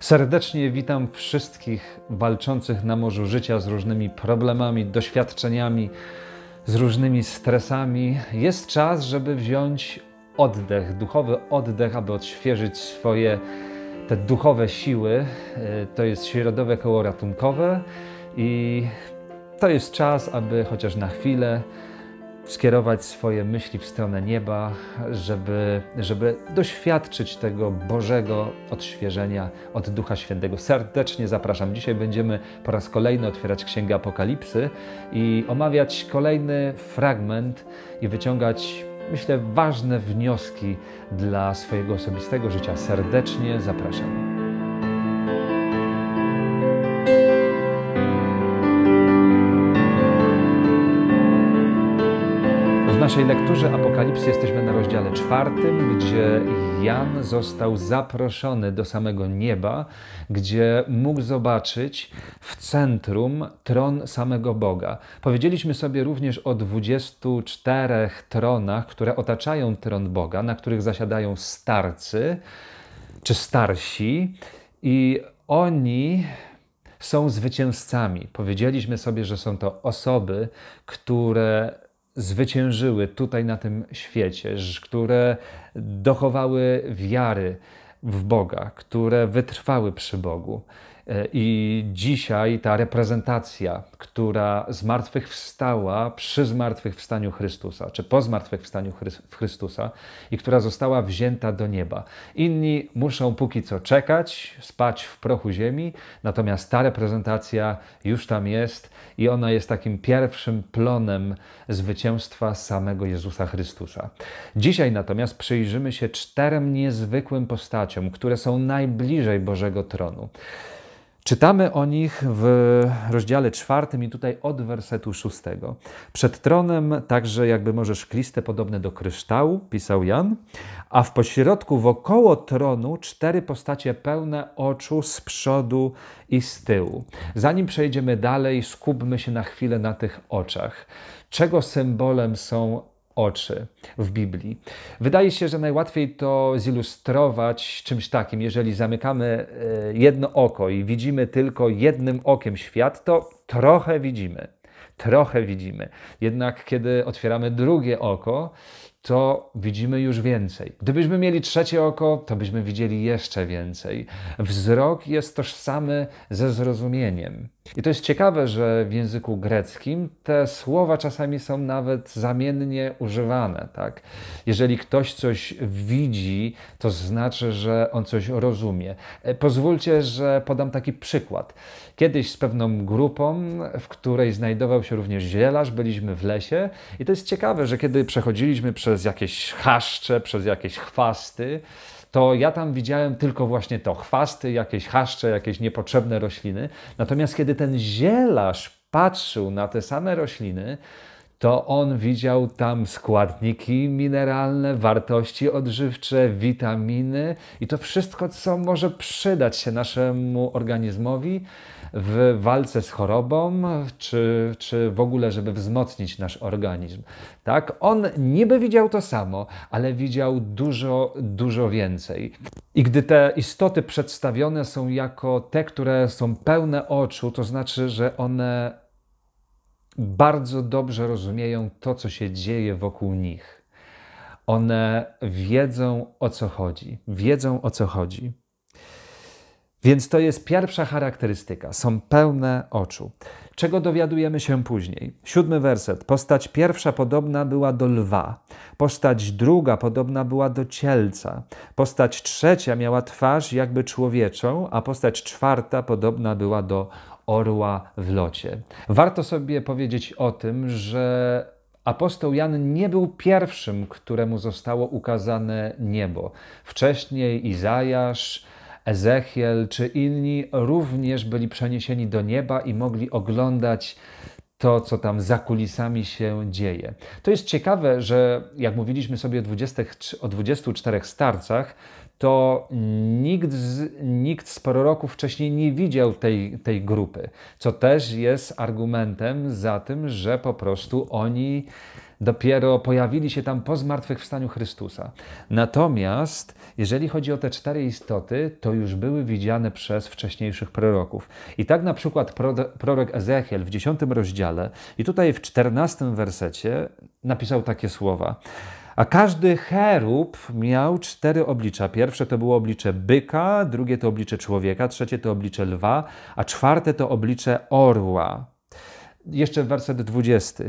Serdecznie witam wszystkich walczących na morzu życia z różnymi problemami, doświadczeniami, z różnymi stresami. Jest czas, żeby wziąć oddech, duchowy oddech, aby odświeżyć swoje te duchowe siły. E, to jest środowe koło ratunkowe i to jest czas, aby chociaż na chwilę skierować swoje myśli w stronę nieba, żeby, żeby doświadczyć tego Bożego odświeżenia od Ducha Świętego. Serdecznie zapraszam. Dzisiaj będziemy po raz kolejny otwierać Księgę Apokalipsy i omawiać kolejny fragment i wyciągać, myślę, ważne wnioski dla swojego osobistego życia. Serdecznie zapraszam. naszej lekturze Apokalipsy jesteśmy na rozdziale czwartym, gdzie Jan został zaproszony do samego nieba, gdzie mógł zobaczyć w centrum tron samego Boga. Powiedzieliśmy sobie również o 24 tronach, które otaczają tron Boga, na których zasiadają starcy czy starsi, i oni są zwycięzcami. Powiedzieliśmy sobie, że są to osoby, które zwyciężyły tutaj na tym świecie, które dochowały wiary w Boga, które wytrwały przy Bogu. E, I dzisiaj ta reprezentacja, która zmartwychwstała przy zmartwychwstaniu Chrystusa, czy po zmartwychwstaniu Chrystusa, i która została wzięta do nieba. Inni muszą póki co czekać, spać w prochu ziemi, natomiast ta reprezentacja już tam jest i ona jest takim pierwszym plonem zwycięstwa samego Jezusa Chrystusa. Dzisiaj natomiast przyjrzymy się czterem niezwykłym postaciom, które są najbliżej Bożego Tronu. Czytamy o nich w rozdziale czwartym i tutaj od wersetu szóstego. Przed tronem także jakby może szkliste podobne do kryształu, pisał Jan, a w pośrodku wokoło tronu cztery postacie pełne oczu z przodu i z tyłu. Zanim przejdziemy dalej, skupmy się na chwilę na tych oczach. Czego symbolem są oczy w Biblii. Wydaje się, że najłatwiej to zilustrować czymś takim. Jeżeli zamykamy e, jedno oko i widzimy tylko jednym okiem świat, to trochę widzimy. Trochę widzimy. Jednak kiedy otwieramy drugie oko, to widzimy już więcej. Gdybyśmy mieli trzecie oko, to byśmy widzieli jeszcze więcej. Wzrok jest tożsamy ze zrozumieniem. I to jest ciekawe, że w języku greckim te słowa czasami są nawet zamiennie używane. Tak? Jeżeli ktoś coś widzi, to znaczy, że on coś rozumie. E, pozwólcie, że podam taki przykład. Kiedyś z pewną grupą, w której znajdował się również zielarz, byliśmy w lesie i to jest ciekawe, że kiedy przechodziliśmy przez jakieś chaszcze, przez jakieś chwasty, to ja tam widziałem tylko właśnie to, chwasty, jakieś haszcze, jakieś niepotrzebne rośliny. Natomiast kiedy ten zielarz patrzył na te same rośliny, to on widział tam składniki mineralne, wartości odżywcze, witaminy i to wszystko, co może przydać się naszemu organizmowi w walce z chorobą, czy, czy w ogóle, żeby wzmocnić nasz organizm. Tak? On niby widział to samo, ale widział dużo, dużo więcej. I gdy te istoty przedstawione są jako te, które są pełne oczu, to znaczy, że one bardzo dobrze rozumieją to, co się dzieje wokół nich. One wiedzą o co chodzi, wiedzą o co chodzi. Więc to jest pierwsza charakterystyka. Są pełne oczu. Czego dowiadujemy się później? Siódmy werset. Postać pierwsza podobna była do lwa, postać druga podobna była do cielca, postać trzecia miała twarz jakby człowieczą, a postać czwarta podobna była do orła w locie. Warto sobie powiedzieć o tym, że apostoł Jan nie był pierwszym, któremu zostało ukazane niebo. Wcześniej Izajasz, Ezechiel czy inni również byli przeniesieni do nieba i mogli oglądać to, co tam za kulisami się dzieje. To jest ciekawe, że jak mówiliśmy sobie o, o 24 starcach, to nikt z, nikt z proroków wcześniej nie widział tej, tej grupy, co też jest argumentem za tym, że po prostu oni dopiero pojawili się tam po zmartwychwstaniu Chrystusa. Natomiast jeżeli chodzi o te cztery istoty, to już były widziane przez wcześniejszych proroków. I tak na przykład prorok Ezechiel w 10 rozdziale i tutaj w 14 wersecie napisał takie słowa – a każdy cherub miał cztery oblicza. Pierwsze to było oblicze byka, drugie to oblicze człowieka, trzecie to oblicze lwa, a czwarte to oblicze orła. Jeszcze werset 20.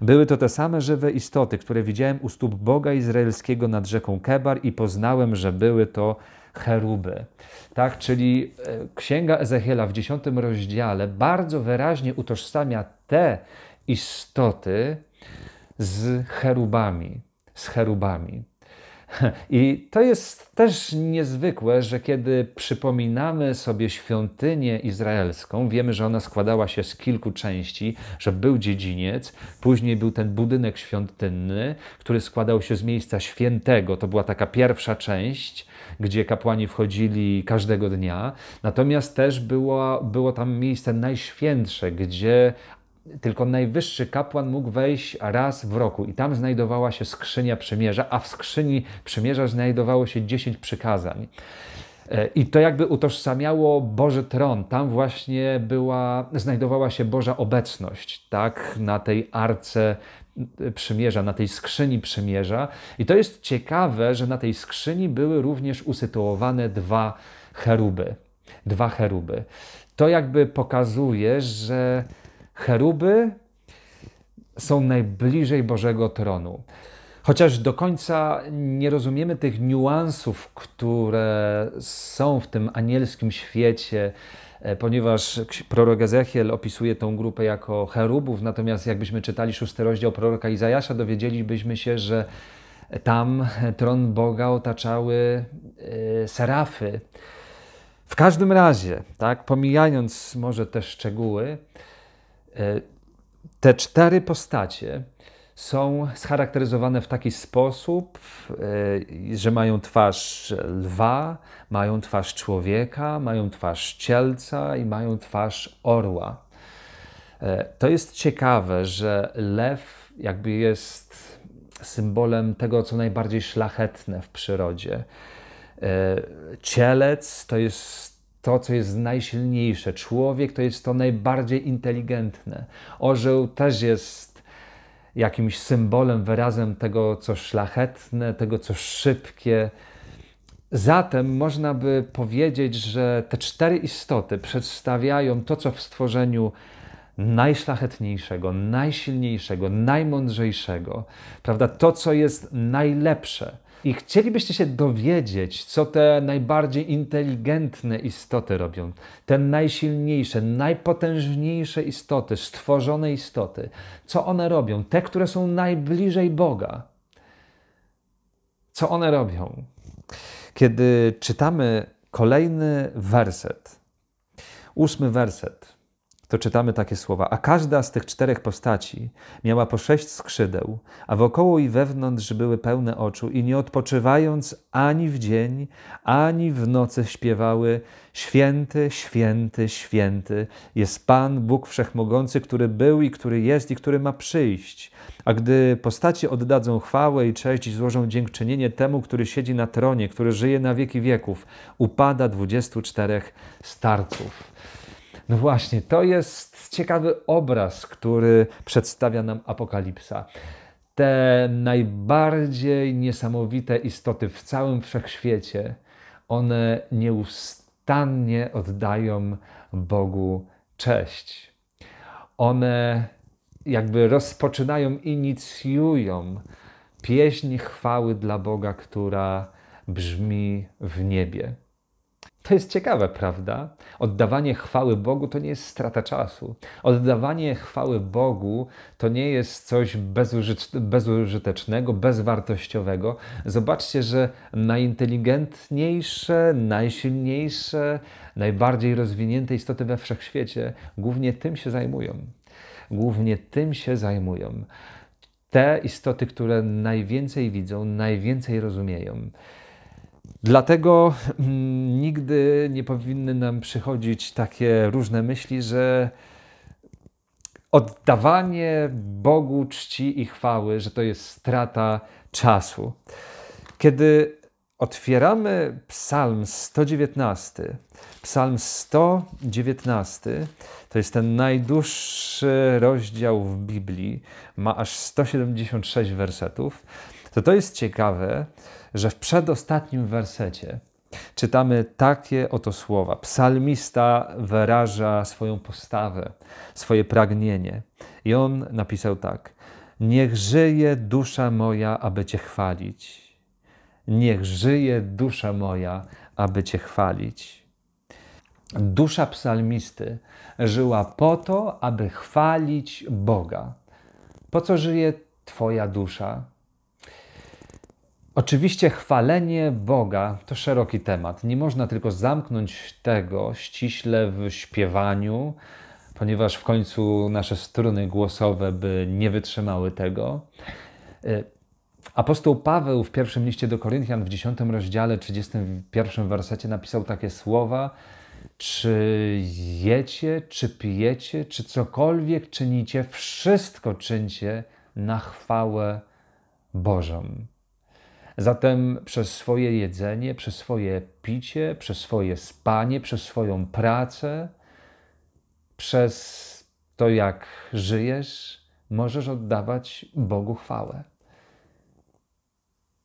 Były to te same żywe istoty, które widziałem u stóp Boga Izraelskiego nad rzeką Kebar i poznałem, że były to cheruby. Tak, czyli e, Księga Ezechiela w 10 rozdziale bardzo wyraźnie utożsamia te istoty z cherubami z cherubami. I to jest też niezwykłe, że kiedy przypominamy sobie świątynię izraelską, wiemy, że ona składała się z kilku części, że był dziedziniec, później był ten budynek świątynny, który składał się z miejsca świętego. To była taka pierwsza część, gdzie kapłani wchodzili każdego dnia. Natomiast też było, było tam miejsce najświętsze, gdzie tylko najwyższy kapłan mógł wejść raz w roku i tam znajdowała się skrzynia przymierza, a w skrzyni przymierza znajdowało się dziesięć przykazań. E, I to jakby utożsamiało Boży tron. Tam właśnie była, znajdowała się Boża obecność, tak, na tej arce e, przymierza, na tej skrzyni przymierza. I to jest ciekawe, że na tej skrzyni były również usytuowane dwa cheruby. Dwa cheruby. To jakby pokazuje, że Cheruby są najbliżej Bożego tronu. Chociaż do końca nie rozumiemy tych niuansów, które są w tym anielskim świecie, e, ponieważ prorok Ezechiel opisuje tą grupę jako cherubów, natomiast jakbyśmy czytali szósty rozdział proroka Izajasza, dowiedzielibyśmy się, że tam tron Boga otaczały e, serafy. W każdym razie, tak, pomijając może te szczegóły, te cztery postacie są scharakteryzowane w taki sposób, e, że mają twarz lwa, mają twarz człowieka, mają twarz cielca i mają twarz orła. E, to jest ciekawe, że lew jakby jest symbolem tego, co najbardziej szlachetne w przyrodzie. E, cielec to jest to, co jest najsilniejsze. Człowiek to jest to najbardziej inteligentne. Orzeł też jest jakimś symbolem, wyrazem tego, co szlachetne, tego, co szybkie. Zatem można by powiedzieć, że te cztery istoty przedstawiają to, co w stworzeniu najszlachetniejszego, najsilniejszego, najmądrzejszego, prawda? To, co jest najlepsze i chcielibyście się dowiedzieć, co te najbardziej inteligentne istoty robią, te najsilniejsze, najpotężniejsze istoty, stworzone istoty, co one robią, te, które są najbliżej Boga, co one robią. Kiedy czytamy kolejny werset, ósmy werset, to czytamy takie słowa: A każda z tych czterech postaci miała po sześć skrzydeł, a wokoło i wewnątrz były pełne oczu, i nie odpoczywając ani w dzień, ani w nocy śpiewały: Święty, święty, święty jest Pan Bóg Wszechmogący, który był i który jest i który ma przyjść. A gdy postacie oddadzą chwałę i cześć i złożą dziękczynienie temu, który siedzi na tronie, który żyje na wieki wieków, upada 24 starców. No właśnie, to jest ciekawy obraz, który przedstawia nam Apokalipsa. Te najbardziej niesamowite istoty w całym wszechświecie, one nieustannie oddają Bogu cześć. One jakby rozpoczynają, inicjują pieśń chwały dla Boga, która brzmi w niebie. To jest ciekawe, prawda? Oddawanie chwały Bogu to nie jest strata czasu. Oddawanie chwały Bogu to nie jest coś bezużytecznego, bezwartościowego. Zobaczcie, że najinteligentniejsze, najsilniejsze, najbardziej rozwinięte istoty we wszechświecie głównie tym się zajmują. Głównie tym się zajmują te istoty, które najwięcej widzą, najwięcej rozumieją. Dlatego mm, nigdy nie powinny nam przychodzić takie różne myśli, że oddawanie Bogu czci i chwały, że to jest strata czasu. Kiedy otwieramy Psalm 119, Psalm 119 to jest ten najdłuższy rozdział w Biblii, ma aż 176 wersetów to to jest ciekawe, że w przedostatnim wersecie czytamy takie oto słowa. Psalmista wyraża swoją postawę, swoje pragnienie. I on napisał tak: Niech żyje dusza moja, aby Cię chwalić. Niech żyje dusza moja, aby Cię chwalić. Dusza psalmisty żyła po to, aby chwalić Boga. Po co żyje Twoja dusza? Oczywiście chwalenie Boga to szeroki temat. Nie można tylko zamknąć tego ściśle w śpiewaniu, ponieważ w końcu nasze struny głosowe by nie wytrzymały tego. Y, apostoł Paweł w pierwszym liście do Koryntian w 10 rozdziale 31 wersecie napisał takie słowa: Czy jecie, czy pijecie, czy cokolwiek czynicie, wszystko czyńcie na chwałę Bożą. Zatem przez swoje jedzenie, przez swoje picie, przez swoje spanie, przez swoją pracę, przez to, jak żyjesz, możesz oddawać Bogu chwałę.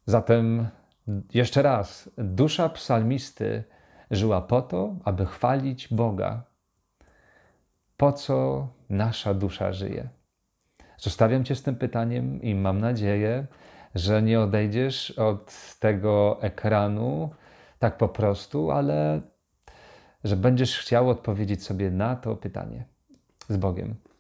Zatem jeszcze raz, dusza psalmisty żyła po to, aby chwalić Boga. Po co nasza dusza żyje? Zostawiam Cię z tym pytaniem i mam nadzieję, że nie odejdziesz od tego ekranu tak po prostu, ale że będziesz chciał odpowiedzieć sobie na to pytanie z Bogiem.